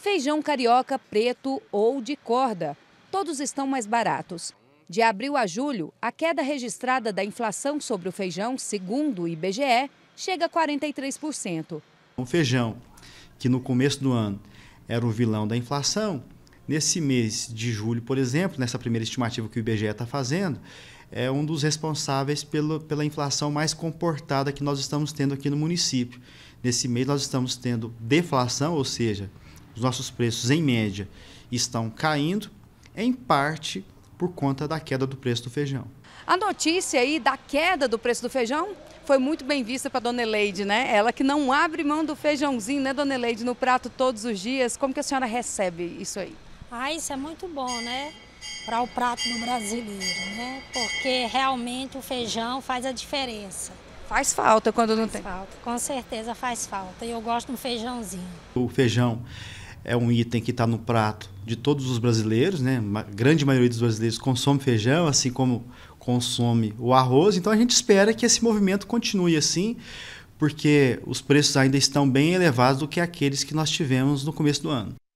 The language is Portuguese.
Feijão carioca preto ou de corda, todos estão mais baratos. De abril a julho, a queda registrada da inflação sobre o feijão, segundo o IBGE, chega a 43%. O feijão, que no começo do ano era o vilão da inflação, nesse mês de julho, por exemplo, nessa primeira estimativa que o IBGE está fazendo, é um dos responsáveis pelo, pela inflação mais comportada que nós estamos tendo aqui no município. Nesse mês, nós estamos tendo deflação, ou seja, os nossos preços, em média, estão caindo, em parte por conta da queda do preço do feijão. A notícia aí da queda do preço do feijão foi muito bem vista para a Dona Eleide, né? Ela que não abre mão do feijãozinho, né, Dona Eleide, no prato todos os dias. Como que a senhora recebe isso aí? Ah, isso é muito bom, né? Para o prato do brasileiro, né? Porque realmente o feijão faz a diferença. Faz falta quando não faz tem. Falta, com certeza faz falta. E eu gosto do feijãozinho. O feijão é um item que está no prato de todos os brasileiros, né? A grande maioria dos brasileiros consome feijão, assim como consome o arroz. Então a gente espera que esse movimento continue assim, porque os preços ainda estão bem elevados do que aqueles que nós tivemos no começo do ano.